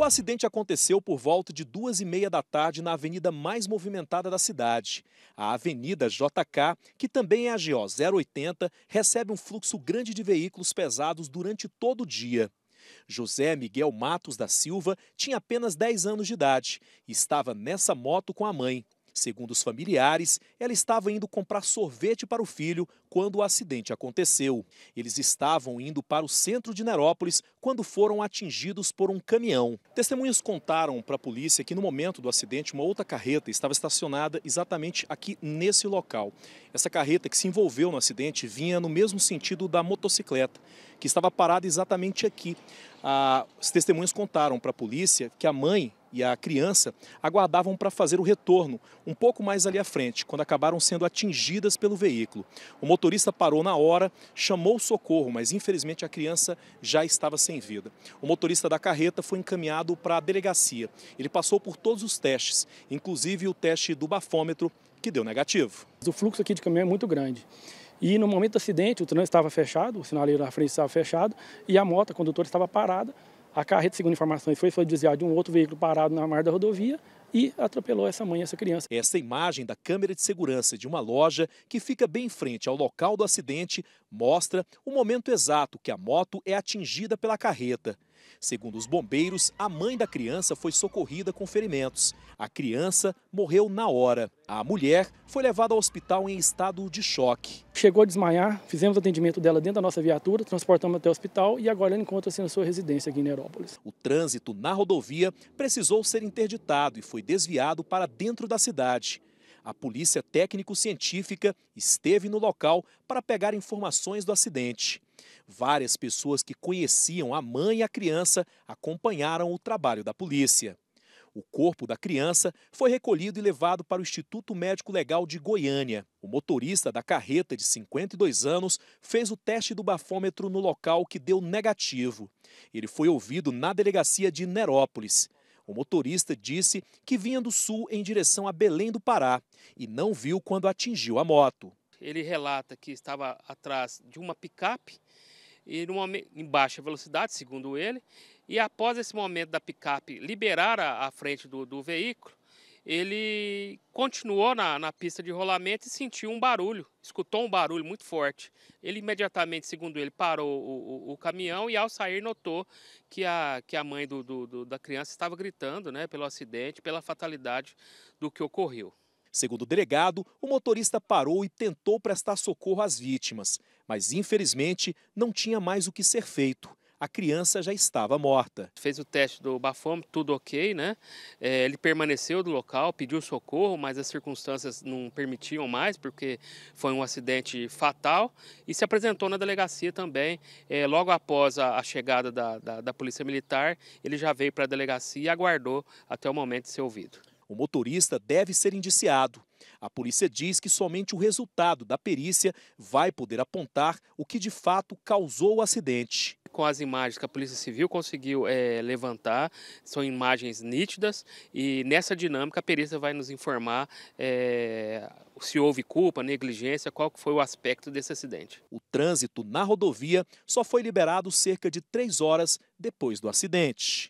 O acidente aconteceu por volta de duas e meia da tarde na avenida mais movimentada da cidade. A Avenida JK, que também é a GO 080, recebe um fluxo grande de veículos pesados durante todo o dia. José Miguel Matos da Silva tinha apenas 10 anos de idade e estava nessa moto com a mãe. Segundo os familiares, ela estava indo comprar sorvete para o filho quando o acidente aconteceu. Eles estavam indo para o centro de Nerópolis quando foram atingidos por um caminhão. Testemunhas contaram para a polícia que no momento do acidente, uma outra carreta estava estacionada exatamente aqui nesse local. Essa carreta que se envolveu no acidente vinha no mesmo sentido da motocicleta, que estava parada exatamente aqui. Ah, os testemunhas contaram para a polícia que a mãe e a criança aguardavam para fazer o retorno um pouco mais ali à frente, quando acabaram sendo atingidas pelo veículo. O motorista parou na hora, chamou o socorro, mas infelizmente a criança já estava sem vida. O motorista da carreta foi encaminhado para a delegacia. Ele passou por todos os testes, inclusive o teste do bafômetro, que deu negativo. O fluxo aqui de caminhão é muito grande. E no momento do acidente, o trânsito estava fechado, o sinaleiro na frente estava fechado e a moto, a condutora, estava parada a carreta, segundo informações, foi desviada de um outro veículo parado na margem da rodovia e atropelou essa mãe e essa criança. Essa imagem da câmera de segurança de uma loja que fica bem em frente ao local do acidente mostra o momento exato que a moto é atingida pela carreta. Segundo os bombeiros, a mãe da criança foi socorrida com ferimentos. A criança morreu na hora. A mulher foi levada ao hospital em estado de choque. Chegou a desmaiar, fizemos atendimento dela dentro da nossa viatura, transportamos até o hospital e agora ela encontra-se na sua residência aqui em Nerópolis. O trânsito na rodovia precisou ser interditado e foi desviado para dentro da cidade. A polícia técnico-científica esteve no local para pegar informações do acidente. Várias pessoas que conheciam a mãe e a criança acompanharam o trabalho da polícia. O corpo da criança foi recolhido e levado para o Instituto Médico Legal de Goiânia. O motorista da carreta, de 52 anos, fez o teste do bafômetro no local que deu negativo. Ele foi ouvido na delegacia de Nerópolis. O motorista disse que vinha do sul em direção a Belém do Pará e não viu quando atingiu a moto. Ele relata que estava atrás de uma picape e numa, em baixa velocidade, segundo ele, e após esse momento da picape liberar a, a frente do, do veículo, ele continuou na, na pista de rolamento e sentiu um barulho, escutou um barulho muito forte. Ele imediatamente, segundo ele, parou o, o, o caminhão e ao sair notou que a, que a mãe do, do, do, da criança estava gritando né, pelo acidente, pela fatalidade do que ocorreu. Segundo o delegado, o motorista parou e tentou prestar socorro às vítimas, mas infelizmente não tinha mais o que ser feito a criança já estava morta. Fez o teste do bafômetro, tudo ok, né? É, ele permaneceu do local, pediu socorro, mas as circunstâncias não permitiam mais, porque foi um acidente fatal, e se apresentou na delegacia também. É, logo após a, a chegada da, da, da Polícia Militar, ele já veio para a delegacia e aguardou até o momento de ser ouvido. O motorista deve ser indiciado. A polícia diz que somente o resultado da perícia vai poder apontar o que de fato causou o acidente com as imagens que a Polícia Civil conseguiu é, levantar, são imagens nítidas e nessa dinâmica a perícia vai nos informar é, se houve culpa, negligência, qual foi o aspecto desse acidente. O trânsito na rodovia só foi liberado cerca de três horas depois do acidente.